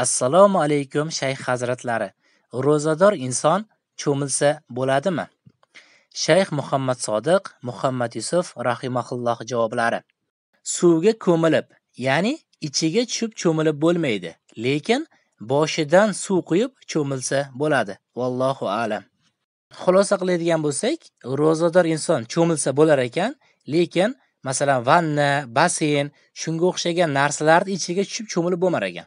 assalomu alaykum shayx hazratlari ro'zador inson cho'milsa bo'ladimi shayx muhammad sodiq muhammad yusuf rahimaulloh javoblari suvga ko'milib ya'ni ichiga tushib cho'milib bo'lmaydi lekin boshidan suv quyib cho'milsa bo'ladi vallohu alam xulosa qiladigan bo'lsak ro'zador inson cho'milsa bo'lar ekan lekin masalan vanna, basen, shunga o'xshagan narsalarni ichiga tushib cho'milib bo'lmar ekan.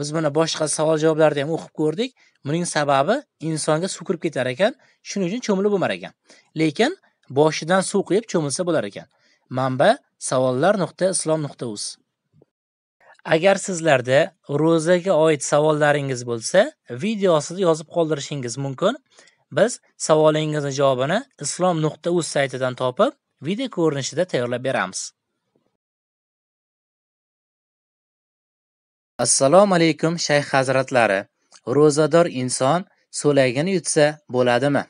biz buni boshqa savol javoblarda ham o'qib ko'rdik buning sababi insonga suv kirib ketar ekan shuning uchun cho'milib bo'lmar ekan lekin boshidan suv quyib cho'milsa bo'lar ekan manba savollar nuqta islom nuqta uz agar sizlarda ro'zaga oid savollaringiz bo'lsa video ostida yozib qoldirishingiz mumkin biz savolingizni javobini islom nuqta uz saytidan topib video ko'rinishida tayyorlab beramiz assalomu alaykum shayx hazratlari ro'zador inson so'lagini yutsa bo'ladimi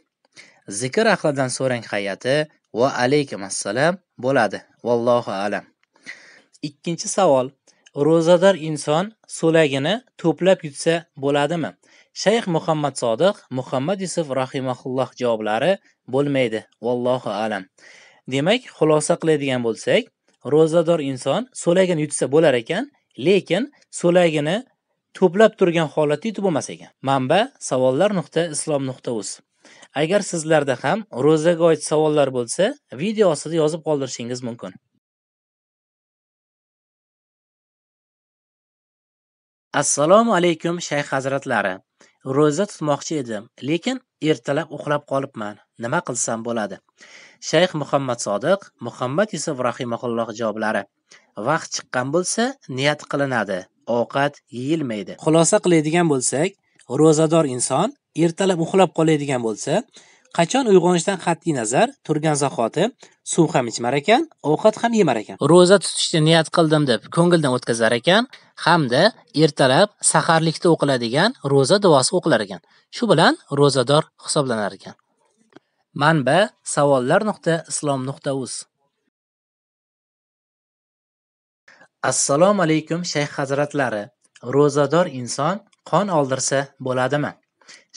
zikr ahlidan so'rang hayati va alaykum assalom bo'ladi vallohu alam ikkinchi savol ro'zador inson so'lagini to'plab yutsa bo'ladimi shayx muhammad sodiq muhammad yusuf rahimaulloh javoblari bo'lmaydi vallohu alam demak xulosa qiladigan bo'lsak ro'zador inson so'lagini yutsa bo'lar ekan lekin so'lagini to'plab turgan holatda yutib bo'lmas ekan manba savollar nuqta islom nuqta uz agar sizlarda ham ro'zaga oid savollar bo'lsa video ostida yozib qoldirishingiz mumkin assalomu alaykum shayx hazratlari ro'za tutmoqchi edim lekin ertalab uxlab qolibman nima qilsam bo'ladi shayx muhammad sodiq muhammad yusuf rahimaulloh javoblari vaqt chiqqan bo'lsa niyat qilinadi ovqat yeyilmaydi xulosa qiladigan bo'lsak ro'zador inson ertalab uxlab qoladigan bo'lsa qachon uyg'onishdan qat'iy nazar turgan zahoti suv ham ichmar ekan ovqat ham yemar ekan ro'za tutishni niyat qildim deb ko'ngildan o'tkazar ekan hamda ertalab saharlikda o'qiladigan ro'za duosi o'qilar ekan shu bilan ro'zador hisoblanar ekan manba savollar nuqta islom nuqta uz assalomu alaykum shayx hazratlari ro'zador inson qon oldirsa bo'ladimi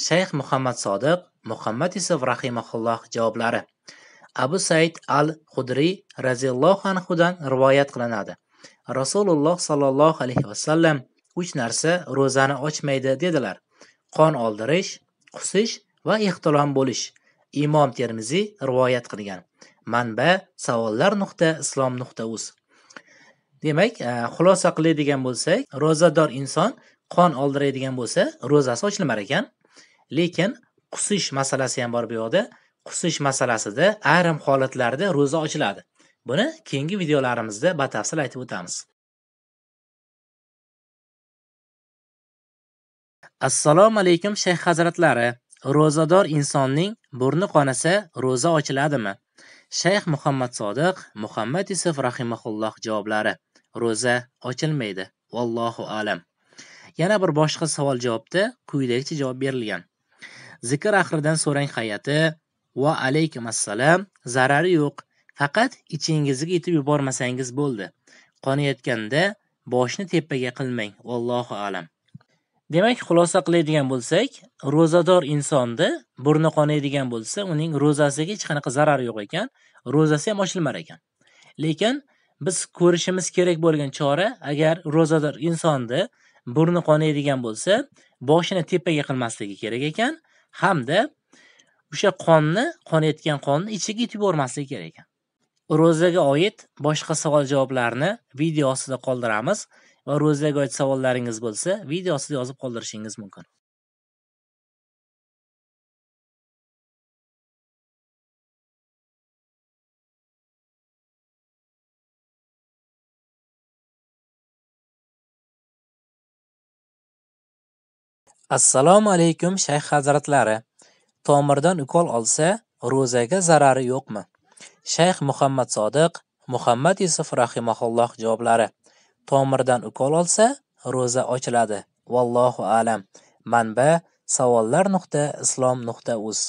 shayx muhammad sodiq muhammad yusuf rahimaulloh javoblari abu said al hudriy roziyallohu anhudan rivoyat qilinadi rasululloh sollallohu alayhi vasallam uch narsa ro'zani ochmaydi dedilar qon oldirish qusish va ehtilom bo'lish imom termiziy rivoyat qilgan manba savollar nuqta islom nuqta uz demak e, xulosa qiladigan bo'lsak ro'zador inson qon oldiradigan bo'lsa ro'zasi ochilmar ekan lekin qusish masalasi ham bor bu yoqda qusish masalasida ayrim holatlarda ro'za ochiladi buni keyingi videolarimizda batafsil aytib o'tamiz assalomu alaykum shayx hazratlari ro'zador insonning burni qonasa ro'za ochiladimi shayx muhammad sodiq muhammad yusuf rahimaulloh javoblari ro'za ochilmaydi vallohu alam yana bir boshqa savol javobda quyidagicha javob berilgan zikr ahridan so'rang hayati va alaykum assalom zarari yo'q faqat ichingizga yetib yubormasangiz bo'ldi qonayotganda boshni tepaga qilmang vallohu alam demak xulosa qiladigan bo'lsak ro'zador insonni burni qonaydigan bo'lsa uning ro'zasiga hech qanaqa zarari yo'q ekan ro'zasi ham ochilmar ekan lekin biz ko'rishimiz kerak bo'lgan chora agar ro'zador insonni burni qonaydigan bo'lsa boshini tepaga qilmasligi kerak ekan hamda o'sha qonni qonayotgan qonni ichiga yutib yubormasligi kerak ekan ro'zaga oid boshqa savol javoblarni video ostida qoldiramiz va ro'zaga oid savollaringiz bo'lsa video ostida yozib qoldirishingiz mumkin Assalomu alaykum shayx hazratlari. Tomirdan ukol olsa, ro'zaga zarari yo'qmi? Shayx Muhammad Sodiq, Muhammad Yusuf rahimahulloh javoblari. Tomirdan ukol olsa, ro'za ochiladi. Vallohu alam. Manba: savollar.islom.uz